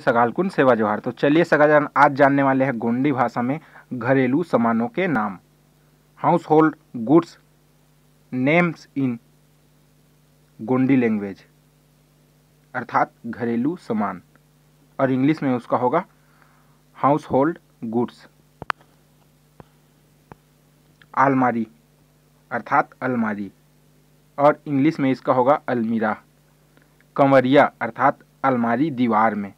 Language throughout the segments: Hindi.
सगाल कुन सेवा जोहार तो चलिए सगाजान आज जानने वाले हैं गोंडी भाषा में घरेलू सामानों के नाम household goods names in Gondi language अर्थात घरेलू सामान और इंग्लिश में उसका होगा हाउस होल्ड गुड्स आलमारी अर्थात अलमारी और इंग्लिश में इसका होगा अलमीरा कंवरिया अर्थात अलमारी दीवार में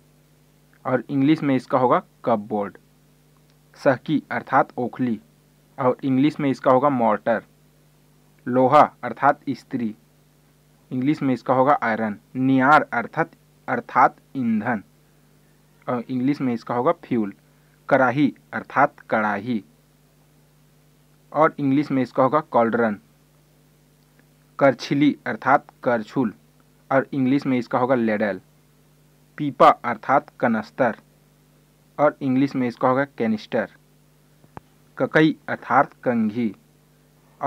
और इंग्लिश में इसका होगा कप बोर्ड सहकी अर्थात ओखली और इंग्लिश में इसका होगा मोर्टर लोहा अर्थात स्त्री इंग्लिश में इसका होगा आयरन नियार अर्थात अर्थात ईंधन और इंग्लिश में इसका होगा फ्यूल कराही अर्थात कड़ाही और इंग्लिश में इसका होगा कॉलड्रन करछिली अर्थात करछुल और इंग्लिश में इसका होगा लेडल पीपा अर्थात कनस्तर और इंग्लिश में इसका होगा कैनिस्टर ककई अर्थात कंघी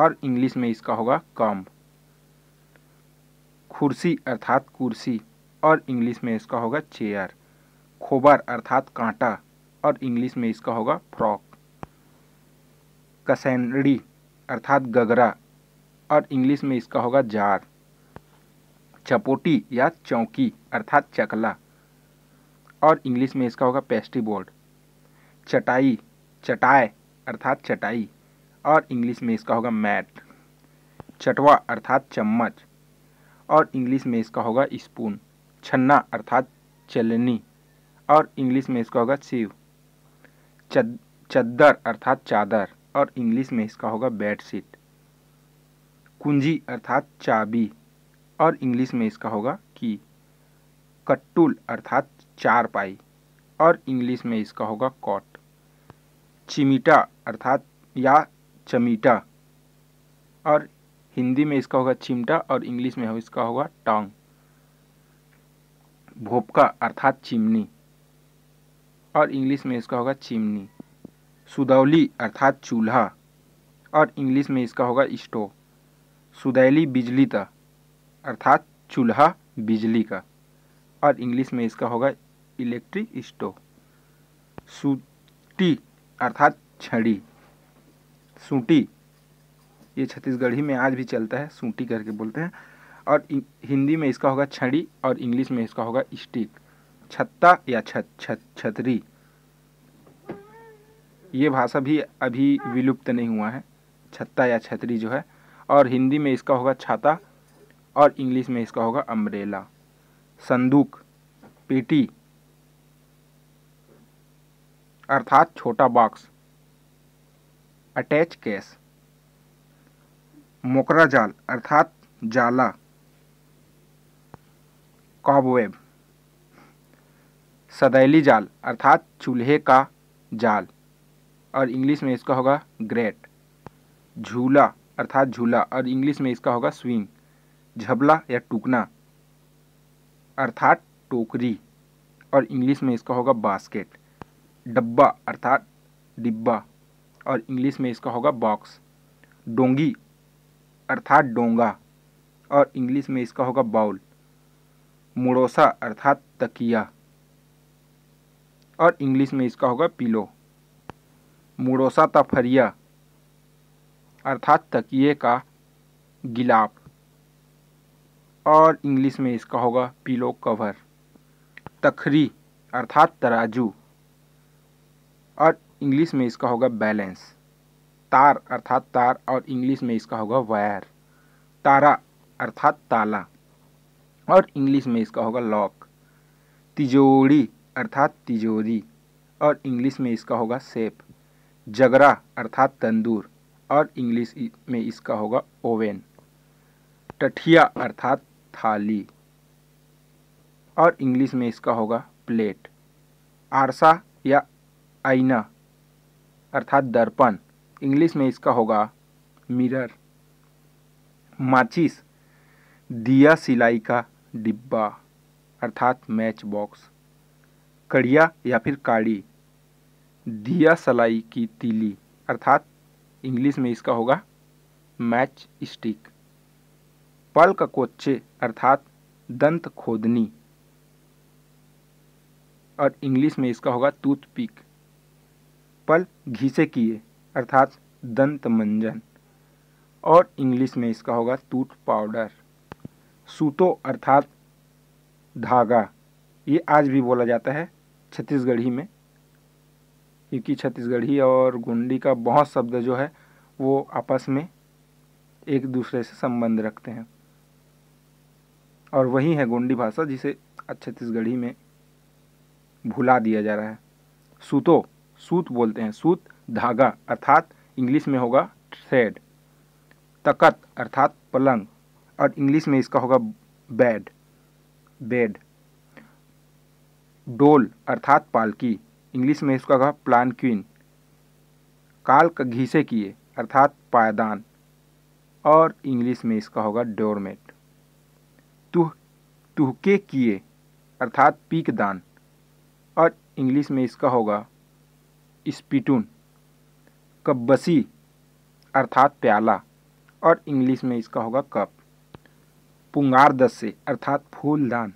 और इंग्लिश में इसका होगा कॉम्ब खुर्सी अर्थात कुर्सी और इंग्लिश में इसका होगा चेयर खोबर अर्थात कांटा और इंग्लिश में इसका होगा फ्रॉक कसैनड़ी अर्थात गगरा और इंग्लिश में इसका होगा जार चपोटी या चौकी अर्थात चकला और इंग्लिश में इसका होगा पेस्ट्री बोर्ड चटाई चटाए अर्थात चटाई और इंग्लिश में इसका होगा मैट चटवा अर्थात चम्मच और इंग्लिश में इसका होगा स्पून छन्ना अर्थात चलनी और इंग्लिश में इसका होगा सीव चद्दर अर्थात चादर और इंग्लिश में इसका होगा बेडशीट कुंजी अर्थात चाबी और इंग्लिश में इसका होगा की कट्टुल अर्थात चार पाई और इंग्लिश में इसका होगा कॉट चिमीटा अर्थात या चमीटा और हिंदी में इसका होगा चिमटा और इंग्लिश में हो इसका होगा टांग भोपका अर्थात चिमनी और इंग्लिश में इसका होगा चिमनी सुदौली अर्थात चूल्हा और इंग्लिश में इसका होगा स्टोव सुदैली बिजली का अर्थात चूल्हा बिजली का और इंग्लिश में इसका होगा इलेक्ट्रिक स्टोव सूटी अर्थात छड़ी सूटी ये छत्तीसगढ़ी में आज भी चलता है सूटी करके बोलते हैं और हिंदी में इसका होगा छड़ी और इंग्लिश में इसका होगा स्टिक छत्ता या छत छत छतरी ये भाषा भी अभी विलुप्त नहीं हुआ है छत्ता या छतरी जो है और हिंदी में इसका होगा छाता और इंग्लिश में इसका होगा अम्ब्रेला संदूक पेटी अर्थात छोटा बॉक्स अटैच केस मोकरा जाल अर्थात जाला कॉबवेब सदैली जाल अर्थात चूल्हे का जाल और इंग्लिश में इसका होगा ग्रेट झूला अर्थात झूला और इंग्लिश में इसका होगा स्विंग झबला या टुकना अर्थात टोकरी और इंग्लिश में इसका होगा बास्केट डब्बा अर्थात डिब्बा और इंग्लिश में इसका होगा बॉक्स डोंगी अर्थात डोंगा और इंग्लिश में इसका होगा बाउल मुड़ोसा अर्थात तकिया और इंग्लिश में इसका होगा पिलो मुड़ोसा तफरिया अर्थात तकिए का गिलाफ और इंग्लिश में इसका होगा पिलो कवर तखरी अर्थात तराजू और इंग्लिश में इसका होगा बैलेंस तार अर्थात तार और इंग्लिश में इसका होगा वायर तारा अर्थात ताला और इंग्लिश में इसका होगा लॉक तिजोड़ी अर्थात तिजोरी और इंग्लिश में इसका होगा सेप जगरा अर्थात तंदूर और इंग्लिश में इसका होगा ओवन टठिया अर्थात थाली और इंग्लिश में इसका होगा प्लेट आरसा या आईना अर्थात दर्पण इंग्लिश में इसका होगा मिरर माचिस दिया सिलाई का डिब्बा अर्थात मैच बॉक्स कड़िया या फिर काड़ी दिया सलाई की तीली अर्थात इंग्लिश में इसका होगा मैच स्टिक पल का कोच्चे अर्थात दंत खोदनी और इंग्लिश में इसका होगा टूथ पिक पल घिसे किए अर्थात दंत मंजन और इंग्लिश में इसका होगा टूट पाउडर सूतो अर्थात धागा ये आज भी बोला जाता है छत्तीसगढ़ी में क्योंकि छत्तीसगढ़ी और गुंडी का बहुत शब्द जो है वो आपस में एक दूसरे से संबंध रखते हैं और वही है गोंडी भाषा जिसे छत्तीसगढ़ी में भुला दिया जा रहा है सूतो सूत बोलते हैं सूत धागा अर्थात इंग्लिश में होगा थ्रेड तकत अर्थात पलंग और इंग्लिश में इसका होगा बेड बेड डोल अर्थात पालकी इंग्लिश में इसका होगा प्लान क्वीन काल का घीसे किए अर्थात पायदान और इंग्लिश में इसका होगा डोरमेट तुह तुहके किए अर्थात पीक दान और इंग्लिश में इसका होगा स्पीटून कब्बसी अर्थात प्याला और इंग्लिश में इसका होगा कप पुंगार दस्य अर्थात फूलदान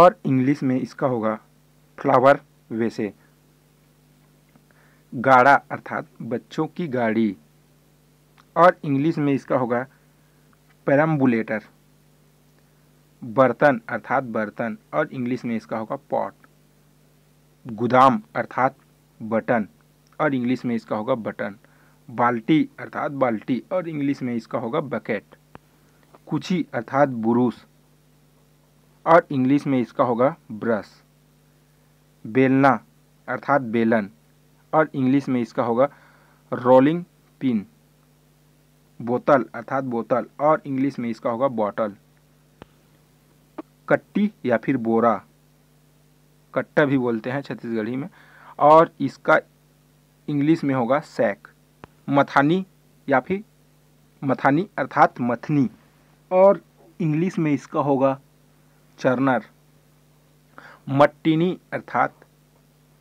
और इंग्लिश में इसका होगा फ्लावर वैसे गाड़ा अर्थात बच्चों की गाड़ी और इंग्लिश में इसका होगा पैरम्बुलेटर बर्तन अर्थात बर्तन और इंग्लिश में इसका होगा पॉट गुदाम अर्थात बटन और इंग्लिश में इसका होगा बटन बाल्टी अर्थात बाल्टी और इंग्लिश में इसका होगा बकेट कुछी अर्थात बुरुस और इंग्लिश में इसका होगा ब्रश बेलना अर्थात बेलन और इंग्लिश में इसका होगा रोलिंग पिन बोतल अर्थात बोतल और इंग्लिश में इसका होगा बॉटल कट्टी या फिर बोरा कट्टा भी बोलते हैं छत्तीसगढ़ी में और इसका इंग्लिश में होगा सैक मथानी या फिर मथानी अर्थात मथनी और इंग्लिश में इसका होगा चरनर मट्टिनी अर्थात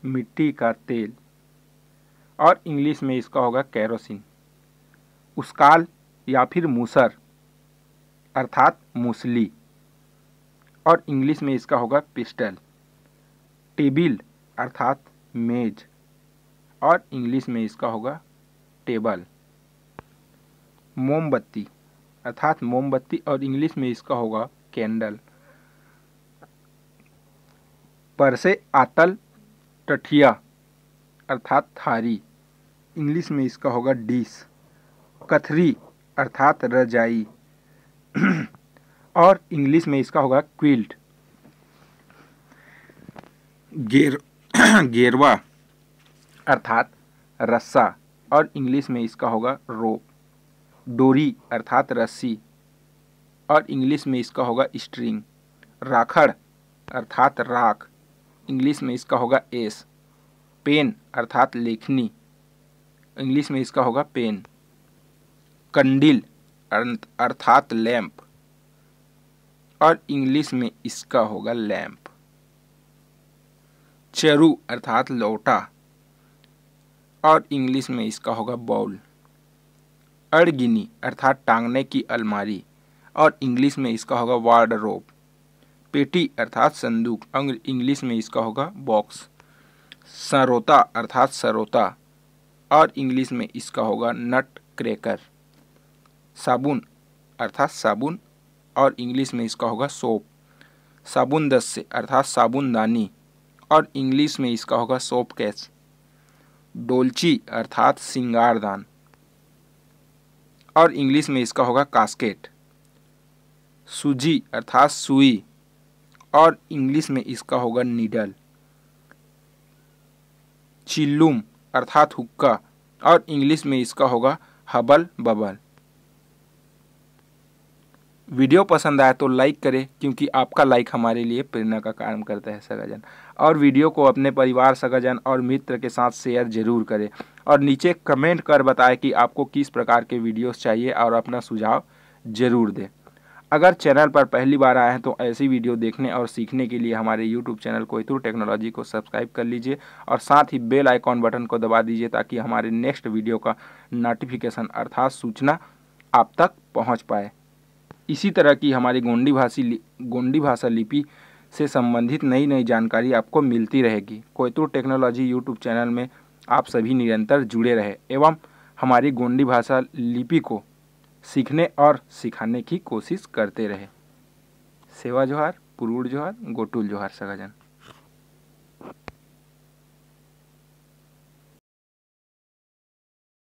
मिट्टी का तेल और इंग्लिश में इसका होगा कैरोसिन उसकाल या फिर मूसर अर्थात मूसली और इंग्लिश में इसका होगा पिस्टल टेबिल अर्थात मेज और इंग्लिश में इसका होगा टेबल मोमबत्ती अर्थात मोमबत्ती और इंग्लिश में इसका होगा कैंडल पर से आतल टठिया अर्थात थारी इंग्लिश में इसका होगा डिश कथरी अर्थात रजाई और इंग्लिश में इसका होगा क्विल्ट गेर गेरवा अर्थात रस्सा और इंग्लिश में इसका होगा रोप डोरी अर्थात रस्सी और इंग्लिश में इसका होगा स्ट्रिंग राखड़ अर्थात राख इंग्लिश में इसका होगा एस पेन अर्थात लेखनी इंग्लिश में इसका होगा पेन कंडिल अर्थात लैम्प और इंग्लिश में इसका होगा लैम्प चरु अर्थात लोटा और इंग्लिश में इसका होगा बाउल अड़गिनी अर्थात टांगने की अलमारी और इंग्लिश में इसका होगा वार्ड पेटी अर्थात संदूक इंग्लिश में इसका होगा बॉक्स सरोता अर्थात सरोता और इंग्लिश में इसका होगा नट क्रेकर साबुन अर्थात साबुन और इंग्लिश में इसका होगा सोप साबुन दस्य अर्थात साबुनदानी और इंग्लिश में इसका होगा सोप कैच डोलची अर्थात सिंगारदान और इंग्लिश में इसका होगा कास्केट सूजी अर्थात सुई और इंग्लिश में इसका होगा नीडल चिल्लुम अर्थात हुक्का और इंग्लिश में इसका होगा हबल बबल वीडियो पसंद आए तो लाइक करें क्योंकि आपका लाइक हमारे लिए प्रेरणा का काम करता है सगाजन और वीडियो को अपने परिवार सगाजन और मित्र के साथ शेयर ज़रूर करें और नीचे कमेंट कर बताएं कि आपको किस प्रकार के वीडियोस चाहिए और अपना सुझाव ज़रूर दें अगर चैनल पर पहली बार आए हैं तो ऐसी वीडियो देखने और सीखने के लिए हमारे यूट्यूब चैनल को इतु टेक्नोलॉजी को सब्सक्राइब कर लीजिए और साथ ही बेल आइकॉन बटन को दबा दीजिए ताकि हमारे नेक्स्ट वीडियो का नोटिफिकेशन अर्थात सूचना आप तक पहुँच पाए इसी तरह की हमारी गोंडी भाषी गोंडी भाषा लिपि से संबंधित नई नई जानकारी आपको मिलती रहेगी कोयतू टेक्नोलॉजी यूट्यूब चैनल में आप सभी निरंतर जुड़े रहे एवं हमारी गोंडी भाषा लिपि को सीखने और सिखाने की कोशिश करते रहे सेवा जोहार पुरूड जोहार गोटुल जोहार सगाजन